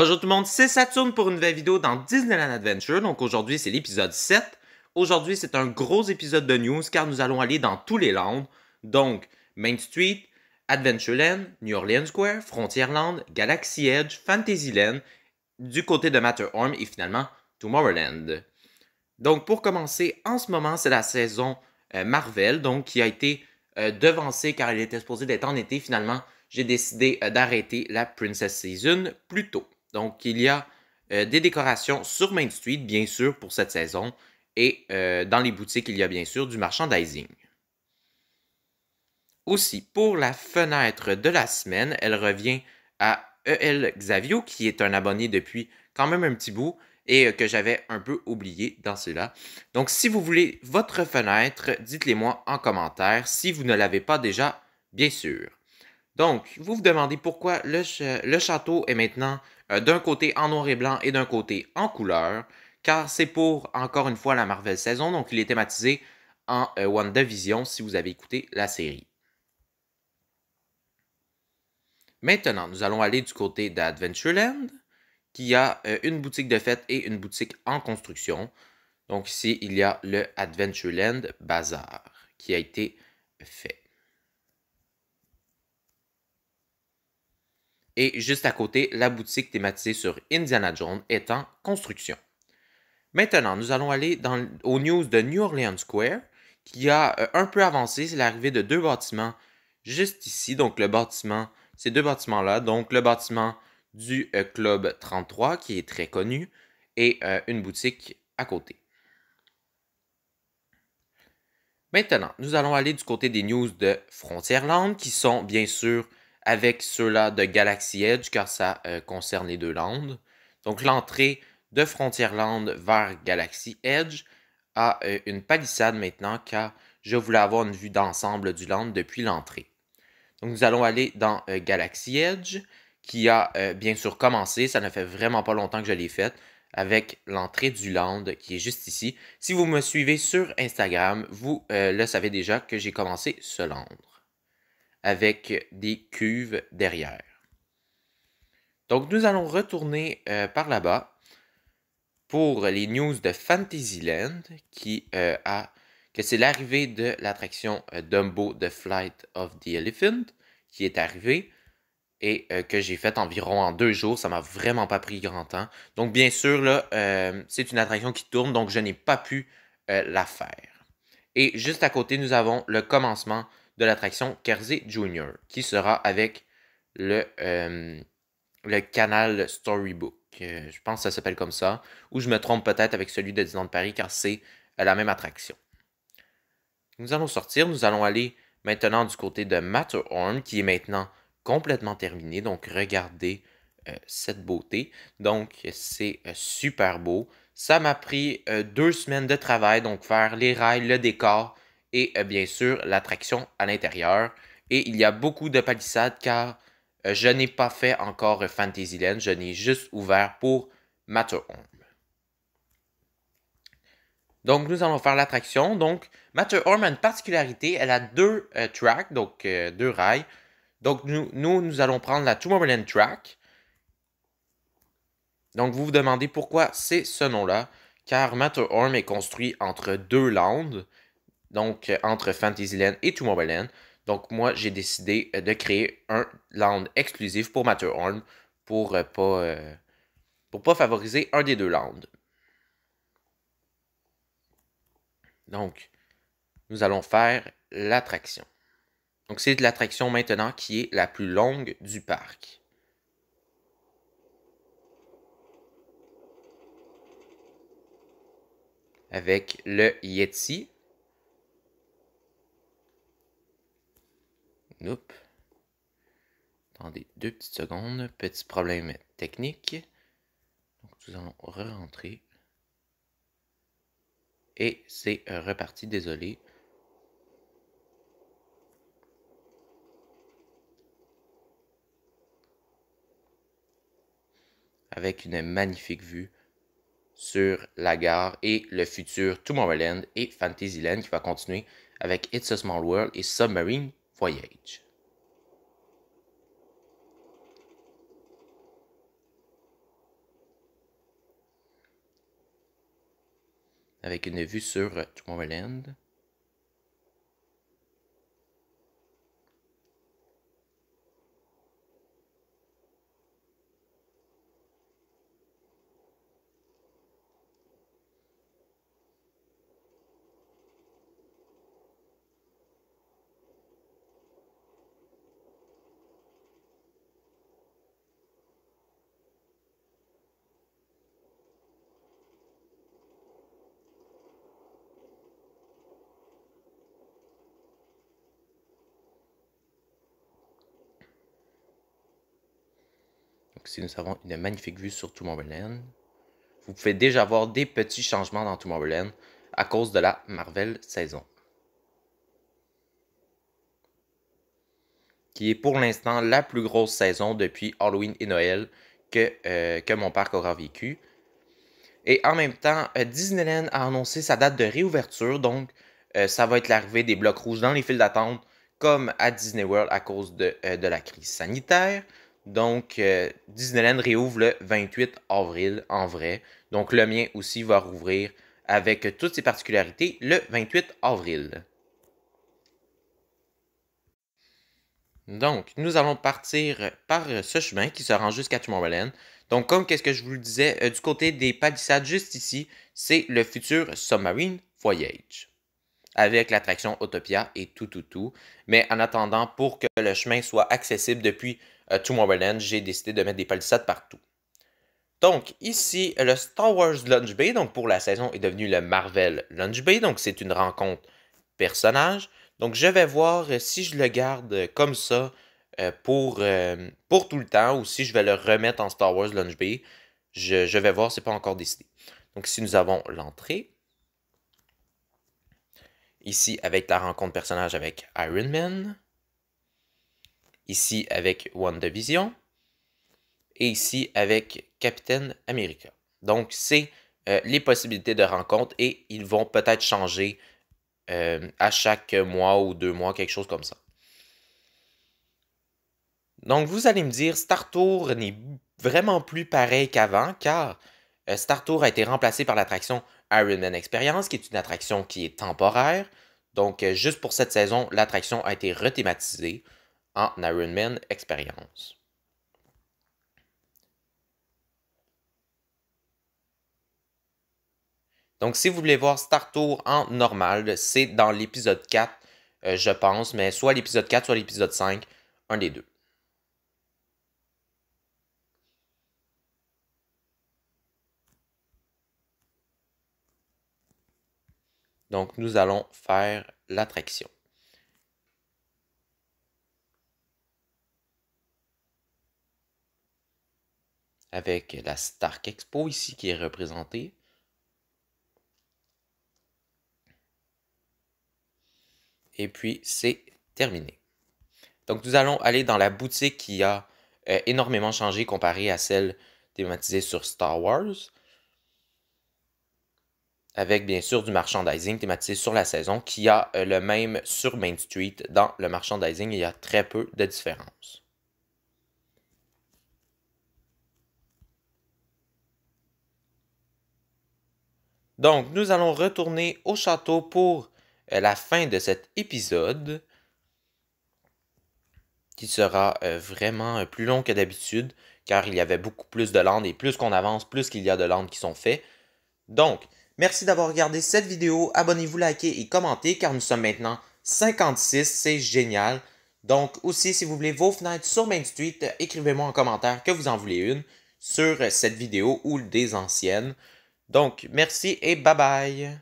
Bonjour tout le monde, c'est Saturne pour une nouvelle vidéo dans Disneyland Adventure. Donc aujourd'hui, c'est l'épisode 7. Aujourd'hui, c'est un gros épisode de news car nous allons aller dans tous les lands. Donc Main Street, Adventureland, New Orleans Square, Frontierland, Galaxy Edge, Fantasyland, du côté de Matterhorn et finalement Tomorrowland. Donc pour commencer, en ce moment, c'est la saison euh, Marvel donc qui a été euh, devancée car elle était supposée d'être en été. Finalement, j'ai décidé euh, d'arrêter la Princess Season plus tôt. Donc, il y a euh, des décorations sur Main Street, bien sûr, pour cette saison. Et euh, dans les boutiques, il y a bien sûr du merchandising. Aussi, pour la fenêtre de la semaine, elle revient à EL Xavio, qui est un abonné depuis quand même un petit bout et euh, que j'avais un peu oublié dans cela. Donc, si vous voulez votre fenêtre, dites-les moi en commentaire si vous ne l'avez pas déjà, bien sûr. Donc, vous vous demandez pourquoi le château est maintenant euh, d'un côté en noir et blanc et d'un côté en couleur, car c'est pour, encore une fois, la Marvel saison, donc il est thématisé en euh, WandaVision si vous avez écouté la série. Maintenant, nous allons aller du côté d'Adventureland, qui a euh, une boutique de fête et une boutique en construction. Donc ici, il y a le Adventureland Bazaar qui a été fait. et juste à côté, la boutique thématisée sur Indiana Jones est en construction. Maintenant, nous allons aller aux news de New Orleans Square, qui a euh, un peu avancé. C'est l'arrivée de deux bâtiments juste ici. Donc, le bâtiment, ces deux bâtiments-là. Donc, le bâtiment du euh, Club 33, qui est très connu, et euh, une boutique à côté. Maintenant, nous allons aller du côté des news de Frontierland, qui sont bien sûr avec ceux-là de Galaxy Edge, car ça euh, concerne les deux landes. Donc l'entrée de Frontierland vers Galaxy Edge a euh, une palissade maintenant, car je voulais avoir une vue d'ensemble du land depuis l'entrée. Donc nous allons aller dans euh, Galaxy Edge, qui a bien sûr commencé, ça ne fait vraiment pas longtemps que je l'ai fait, avec l'entrée du land qui est juste ici. Si vous me suivez sur Instagram, vous le savez déjà que j'ai commencé ce land avec des cuves derrière. Donc nous allons retourner euh, par là-bas pour les news de Fantasyland qui euh, a que c'est l'arrivée de l'attraction euh, Dumbo The Flight of the Elephant qui est arrivée et que j'ai faite environ en deux jours. Ça m'a vraiment pas pris grand temps. Donc bien sûr, là, c'est une attraction qui tourne, donc je n'ai pas pu la faire. Et juste à côté, nous avons le commencement de l'attraction Kersey Junior, qui sera avec le, euh, le canal Storybook. Euh, je pense que ça s'appelle comme ça. Ou je me trompe peut-être avec celui de Disneyland Paris, car c'est euh, la même attraction. Nous allons sortir, nous allons aller maintenant du côté de Matterhorn, qui est maintenant complètement terminé. Donc, regardez cette beauté. Donc, c'est super beau. Ça m'a pris deux semaines de travail, donc faire les rails, le décor, et euh, bien sûr l'attraction à l'intérieur. Et il y a beaucoup de palissades car euh, je n'ai pas fait encore Fantasyland, je n'ai juste ouvert pour Matterhorn. Donc nous allons faire l'attraction. Donc Matterhorn a une particularité, elle a deux euh, tracks, donc deux rails. Donc nous, nous, nous allons prendre la Tomorrowland Track. Donc vous vous demandez pourquoi c'est ce nom-là, car Matterhorn est construit entre deux landes donc euh, entre Fantasyland et Tomorrowland. Donc moi, j'ai décidé euh, de créer un land exclusif pour Matterhorn pour euh, pas pour pas favoriser un des deux lands. Donc, nous allons faire l'attraction. Donc c'est l'attraction maintenant qui est la plus longue du parc. Avec le Yeti, Nope. Attendez deux petites secondes. Petit problème technique. Donc, nous allons rentrer Et c'est euh, reparti, désolé. Avec une magnifique vue sur la gare et le futur Tomorrowland et Fantasyland qui va continuer avec It's a Small World et Submarine voyage. Avec une vue sur Tomorrowland. Si nous avons une magnifique vue sur Tomorrowland. Vous pouvez déjà voir des petits changements dans Tomorrowland à cause de la Marvel saison. Qui est pour l'instant la plus grosse saison depuis Halloween et Noël que, euh, mon parc aura vécu. Et en même temps, euh, Disneyland a annoncé sa date de réouverture, donc euh, ça va être l'arrivée des blocs rouges dans les files d'attente, comme à Disney World à cause de la crise sanitaire. Donc, euh, Disneyland réouvre le 28 avril en vrai. Donc, le mien aussi va rouvrir avec toutes ses particularités le 28 avril. Donc, nous allons partir par ce chemin qui se rend jusqu'à Tomorrowland. Donc, comme qu'est-ce que je vous le disais, euh, du côté des palissades juste ici, c'est le futur Submarine Voyage avec l'attraction Autopia et tout, tout, tout. Mais en attendant, pour que le chemin soit accessible depuis euh, Tomorrowland, j'ai décidé de mettre des palissades partout. Donc ici, le Star Wars Lunch Bay, donc pour la saison, est devenu le Marvel Lunch Bay, donc c'est une rencontre personnage. Donc je vais voir si je le garde comme ça euh, euh, pour, tout le temps ou si je vais le remettre en Star Wars Lunch Bay. Je, vais voir, ce n'est pas encore décidé. Donc ici, nous avons l'entrée. Ici, avec la rencontre personnage avec Iron Man. Ici avec WandaVision. Et ici avec Captain America. Donc, c'est euh, les possibilités de rencontre et ils vont peut-être changer euh, à chaque mois ou deux mois, quelque chose comme ça. Donc, vous allez me dire, Star Tour n'est vraiment plus pareil qu'avant car euh, Star Tour a été remplacé par l'attraction Iron Man Experience, qui est une attraction qui est temporaire. Donc, juste pour cette saison, l'attraction a été rethématisée en Ironman Experience. Donc, si vous voulez voir Star Tour en normal, c'est dans l'épisode 4, euh, je pense, mais soit l'épisode 4, soit l'épisode 5, un des deux. Donc, nous allons faire l'attraction. avec la Stark Expo ici qui est représentée. Et puis c'est terminé. Donc nous allons aller dans la boutique qui a euh, énormément changé comparé à celle thématisée sur Star Wars. Avec bien sûr du merchandising thématisé sur la saison qui a euh, le même sur Main Street. Dans le merchandising, il y a très peu de différence. Donc, nous allons retourner au château pour euh, la fin de cet épisode, qui sera euh, vraiment euh, plus long que d'habitude, car il y avait beaucoup plus de landes, et plus qu'on avance, plus qu'il y a de landes qui sont faites. Donc, merci d'avoir regardé cette vidéo, abonnez-vous, likez et commentez, car nous sommes maintenant 56, c'est génial. Donc, aussi, si vous voulez vos fenêtres sur Main Street, écrivez-moi en commentaire que vous en voulez une sur cette vidéo ou des anciennes. Donc, merci et bye bye.